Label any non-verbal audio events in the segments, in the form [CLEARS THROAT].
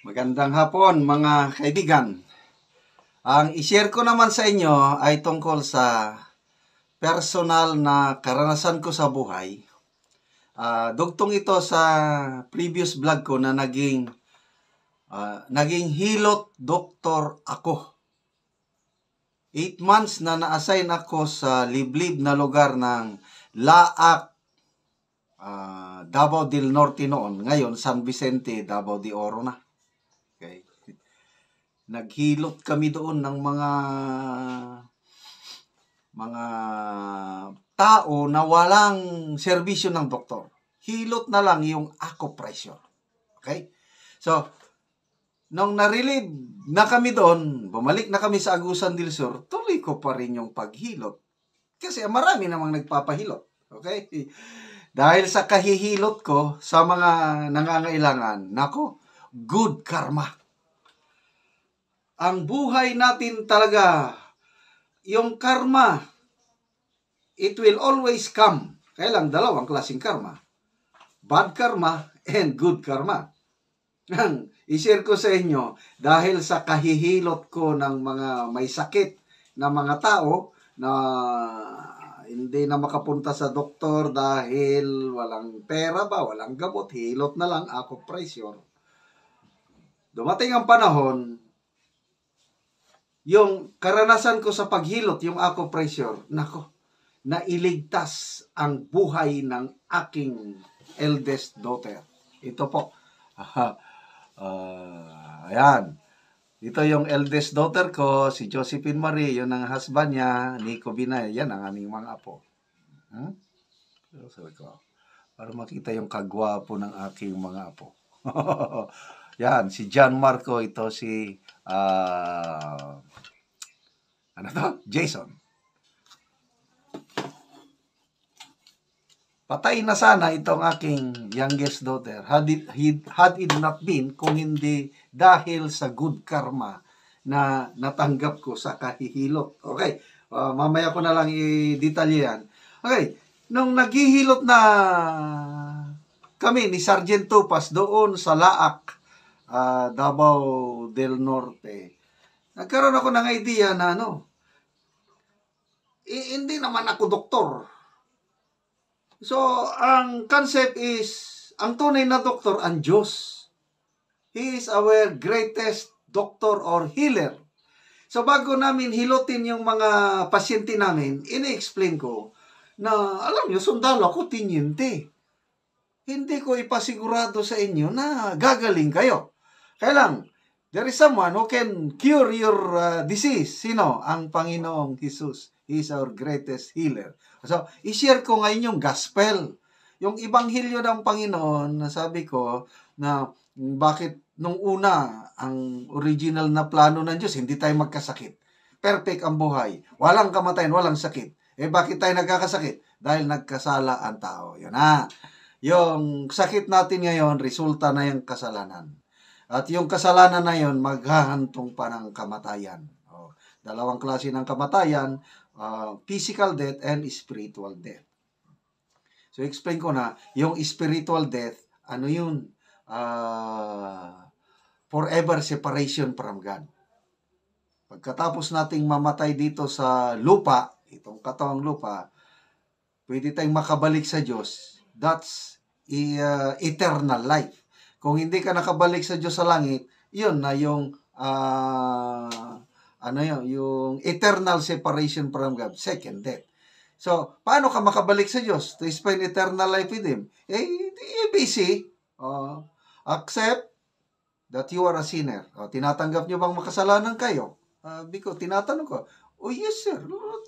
Magandang hapon mga kaibigan. Ang i-share ko naman sa inyo ay tungkol sa personal na karanasan ko sa buhay. Uh, dugtong ito sa previous vlog ko na naging uh, naging hilot doktor ako. 8 months na na-assign ako sa liblib na lugar ng Laak, uh, ah, Davao del Norte noon. Ngayon, San Vicente, Davao de Oro na naghilot kami doon ng mga mga tao na walang serbisyo ng doktor. Hilot na lang yung acupressure. Okay? So, nung narilid na kami doon, bumalik na kami sa Agusan del Sur, tuloy ko pa rin yung paghilot. Kasi marami namang nagpapahilot. Okay? [LAUGHS] Dahil sa kahihilot ko sa mga nangangailangan, nako, good karma ang buhay natin talaga, yung karma, it will always come. Kaya lang dalawang klaseng karma. Bad karma and good karma. I-share ko sa inyo dahil sa kahihilot ko ng mga may sakit na mga tao na hindi na makapunta sa doktor dahil walang pera ba, walang gabot, hilot na lang, ako pressure. Dumating ang panahon, yung karanasan ko sa paghilot, yung ako pressure, nako, nailigtas ang buhay ng aking eldest daughter. Ito po. uh, ayan. Ito yung eldest daughter ko, si Josephine Marie, yun ang husband niya, Nico Binay, yan ang aming mga apo. Hmm? Sabi ko, para makita yung kagwapo ng aking mga apo. [LAUGHS] yan, si John Marco, ito si uh, ano to? Jason. Patay na sana itong aking youngest daughter had it, had it not been kung hindi dahil sa good karma na natanggap ko sa kahihilot. Okay, uh, mamaya ko na lang i-detalye yan. Okay, nung naghihilot na kami ni Sergeant Tupas doon sa Laak, uh, Davao del Norte, nagkaroon ako ng idea na ano, eh, hindi naman ako doktor. So, ang concept is, ang tunay na doktor, ang Diyos. He is our greatest doctor or healer. So, bago namin hilutin yung mga pasyente namin, ini-explain ko na, alam nyo, sundalo ako, tinyente. Hindi ko ipasigurado sa inyo na gagaling kayo. Kaya lang, there is someone who can cure your uh, disease. Sino? Ang Panginoong Jesus. He is our greatest healer. So, ishare ko ngayon yung gospel. Yung ibanghilyo ng Panginoon, sabi ko na bakit nung una, ang original na plano ng Diyos, hindi tayo magkasakit. Perfect ang buhay. Walang kamatayan, walang sakit. Eh bakit tayo nagkakasakit? Dahil nagkasala ang tao. Yun na. Ah. Yung sakit natin ngayon, resulta na yung kasalanan. At yung kasalanan na yun, maghahantong pa ng kamatayan. O, oh, dalawang klase ng kamatayan, uh, physical death and spiritual death. So, explain ko na, yung spiritual death, ano yun? Uh, forever separation from God. Pagkatapos nating mamatay dito sa lupa, itong katawang lupa, pwede tayong makabalik sa Diyos. That's uh, eternal life. Kung hindi ka nakabalik sa Diyos sa langit, yun na yung uh, ano yun, yung eternal separation from God, second death. So, paano ka makabalik sa Diyos to spend eternal life with Him? Eh, ABC. Uh, eh, oh, accept that you are a sinner. Uh, tinatanggap niyo bang makasalanan kayo? Uh, ah, Biko, tinatanong ko, oh yes sir,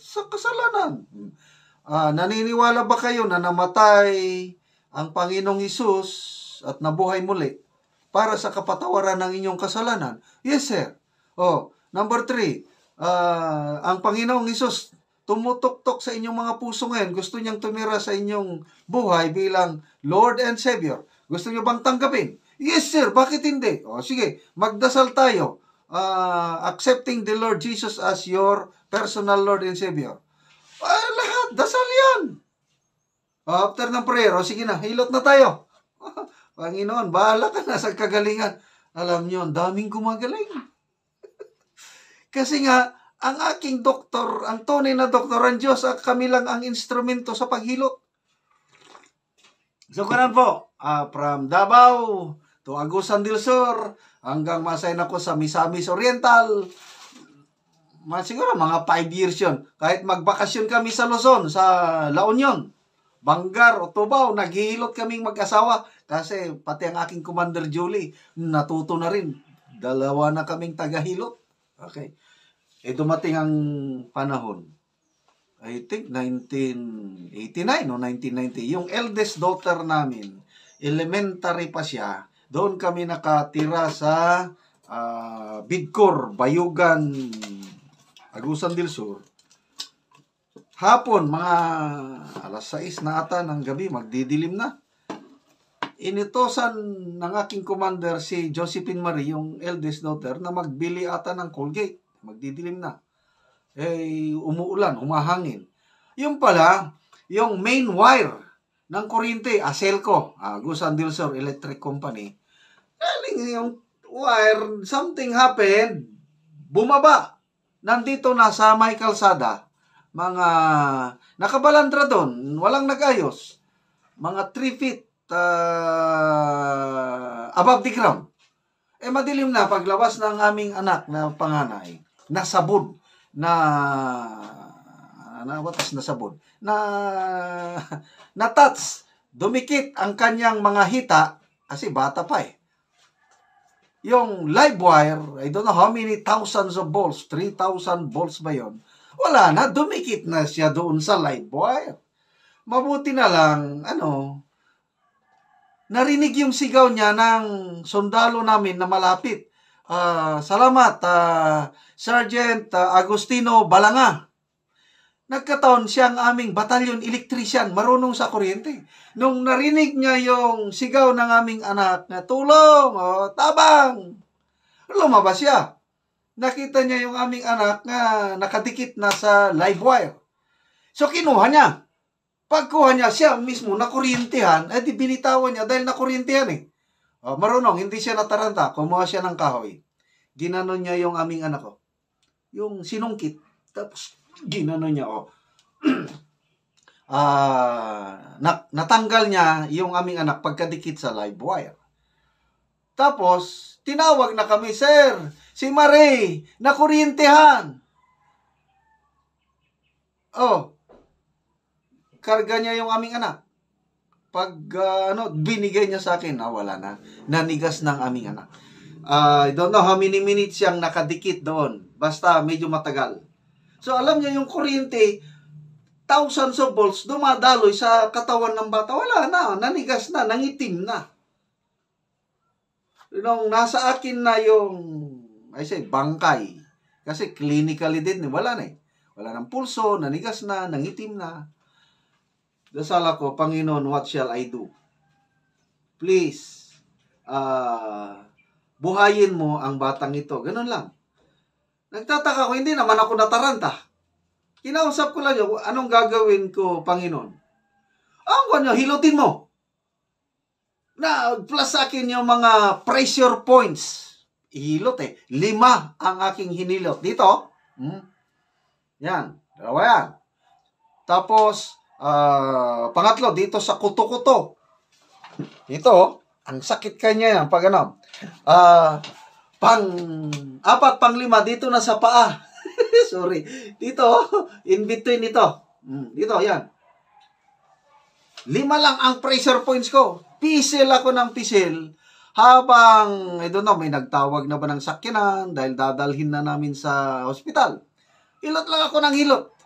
sa kasalanan. Uh, naniniwala ba kayo na namatay ang Panginoong Isus at nabuhay muli para sa kapatawaran ng inyong kasalanan? Yes, sir. Oh, number three, uh, ang Panginoong Isus tumutok-tok sa inyong mga puso ngayon. Gusto niyang tumira sa inyong buhay bilang Lord and Savior. Gusto niyo bang tanggapin? Yes, sir. Bakit hindi? O, oh, sige, magdasal tayo. Uh, accepting the Lord Jesus as your personal Lord and Savior. Uh, lahat, dasal yan. After ng prayer, o, oh, sige na, hilot na tayo. [LAUGHS] Panginoon, bahala ka na sa kagalingan. Alam niyo, ang daming gumagaling. [LAUGHS] Kasi nga, ang aking doktor, ang tunay na doktor, ang Diyos, at kami lang ang instrumento sa paghilot. So, kanan po, uh, from Davao to Agusan del Sur, hanggang masay na ko sa Misamis Oriental, mga siguro mga 5 years yon Kahit magbakasyon kami sa Luzon, sa La Union, Bangar o Tubao, naghihilot kaming mag-asawa, kasi pati ang aking Commander Julie, natuto na rin. Dalawa na kaming tagahilot. Okay. Eh dumating ang panahon. I think 1989 o 1990. Yung eldest daughter namin, elementary pa siya. Doon kami nakatira sa uh, Bidcor, Bayugan, Agusan del Sur. Hapon, mga alas 6 na ata ng gabi, magdidilim na inutosan ng aking commander si Josephine Marie, yung eldest daughter, na magbili ata ng Colgate. Magdidilim na. Eh, umuulan, umahangin. Yung pala, yung main wire ng kuryente, Aselco, ah, Gus Andilsor Electric Company, galing yung wire, something happened, bumaba. Nandito na sa may kalsada, mga nakabalandra doon, walang nagayos, mga 3 feet uh, above the ground. Eh madilim na paglabas ng aming anak na panganay, nasabod na na watas na sabod na touch dumikit ang kanyang mga hita kasi bata pa eh yung live wire I don't know how many thousands of volts 3,000 volts ba yon wala na dumikit na siya doon sa live wire mabuti na lang ano narinig yung sigaw niya ng sundalo namin na malapit. Uh, salamat, uh, Sergeant uh, ah, Agostino Balanga. Nagkataon siyang aming batalyon elektrisyan, marunong sa kuryente. Nung narinig niya yung sigaw ng aming anak na tulong, oh, tabang, lumabas siya. Nakita niya yung aming anak na nakadikit na sa live wire. So kinuha niya. Pagkuha niya, siya mismo nakurintihan, eh di binitawan niya dahil nakurintihan eh. O, oh, marunong, hindi siya nataranta, kumuha siya ng kahoy. Ginanon niya yung aming anak ko. Oh. Yung sinungkit. Tapos, ginano niya, oh. [CLEARS THROAT] ah, na, natanggal niya yung aming anak pagkadikit sa live wire. Tapos, tinawag na kami, Sir, si Marie, nakurintihan. Oh, karga niya yung aming anak. Pag uh, ano, binigay niya sa akin, ah, wala na. Nanigas ng aming anak. Uh, I don't know how many minutes siyang nakadikit doon. Basta medyo matagal. So alam niya yung kuryente, thousands of volts dumadaloy sa katawan ng bata. Wala na, nanigas na, nangitim na. Nung nasa akin na yung, I say, bangkay. Kasi clinically din, wala na eh. Wala ng pulso, nanigas na, nangitim na dasal ako, Panginoon, what shall I do? Please, uh, buhayin mo ang batang ito. Ganun lang. Nagtataka ko, hindi naman ako nataranta. Kinausap ko lang yun, anong gagawin ko, Panginoon? Ang ganyan, hilutin mo. Na, plus sa akin yung mga pressure points. Ihilot eh. Lima ang aking hinilot. Dito, hmm? yan, dalawa yan. Tapos, Uh, pangatlo, dito sa kuto-kuto. Ito, oh, ang sakit kanya yan, pag ano. Uh, pang, apat, pang lima, dito na sa paa. [LAUGHS] Sorry. Dito, oh, in between ito. Hmm, dito, yan. Lima lang ang pressure points ko. Pisil ako ng pisil. Habang, I don't know, may nagtawag na ba ng sakyanan dahil dadalhin na namin sa hospital. Hilot lang ako ng hilot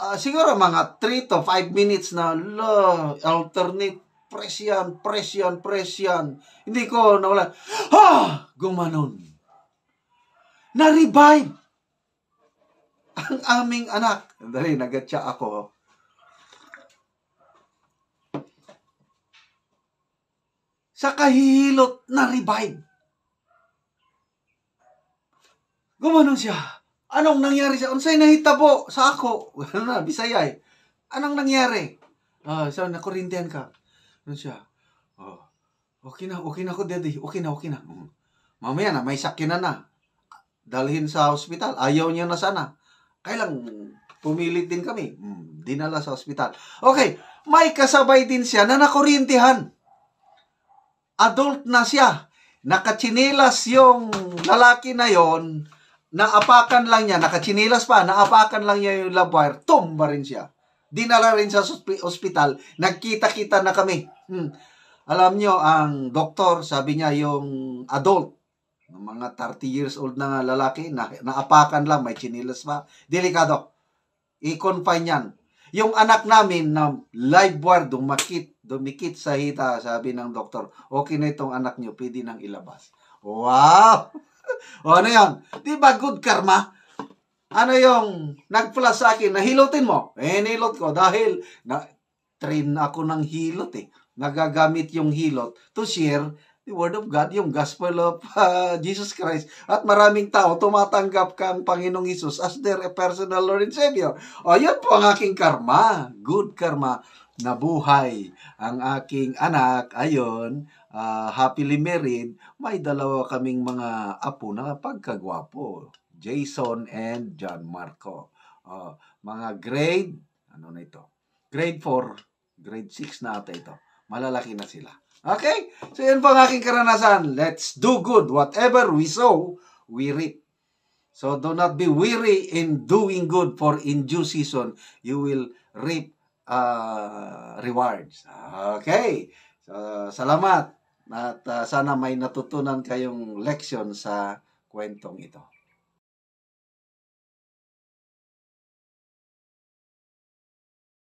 uh, siguro mga 3 to 5 minutes na lo, alternate press yan, press Hindi ko nawala. Ha! Ah! Gumanon. Na-revive ang aming anak. Dali, nagatsa ako. Sa kahihilot na revive. Gumanon siya. Anong nangyari sa unsay nahitabo sa ako? [LAUGHS] Wala na Bisaya eh. Anong nangyari? Ah, uh, na nakorintian ka. Ano siya? Oh. Okay na, okay na ko, daddy. Okay na, okay na. Mm. Mamaya na, may sakyan na na. Dalhin sa ospital. Ayaw niya na sana. Kailang pumilit din kami. Mm, dinala sa ospital. Okay, may kasabay din siya na nakorintihan. Adult na siya. Nakachinelas yung lalaki na yon naapakan lang niya, nakachinilas pa, naapakan lang niya yung love wire, tumba rin siya. Dinala rin siya sa ospital, nagkita-kita na kami. Hmm. Alam niyo, ang doktor, sabi niya, yung adult, mga 30 years old na lalaki, na, naapakan lang, may chinilas pa. Delikado. I-confine yan. Yung anak namin na live wire, dumakit, dumikit sa hita, sabi ng doktor, okay na itong anak niyo, pwede nang ilabas. Wow! [LAUGHS] o ano yan? Di ba good karma? Ano yung nagpula sa akin, nahilutin mo? Eh, nilot ko dahil na, train ako ng hilot eh. Nagagamit yung hilot to share the Word of God, yung Gospel of uh, Jesus Christ. At maraming tao tumatanggap kang Panginoong Jesus as their personal Lord and Savior. O, yan po ang aking karma. Good karma. Nabuhay ang aking anak. Ayon, uh, ah, happily married. May dalawa kaming mga apo na pagkagwapo. Jason and John Marco. Uh, mga grade, ano na ito? Grade 4, grade 6 na ata ito. Malalaki na sila. Okay? So yan po ang aking karanasan. Let's do good. Whatever we sow, we reap. So do not be weary in doing good for in due season you will reap uh, rewards. Okay? So, salamat. At uh, sana may natutunan kayong leksyon sa kwentong ito.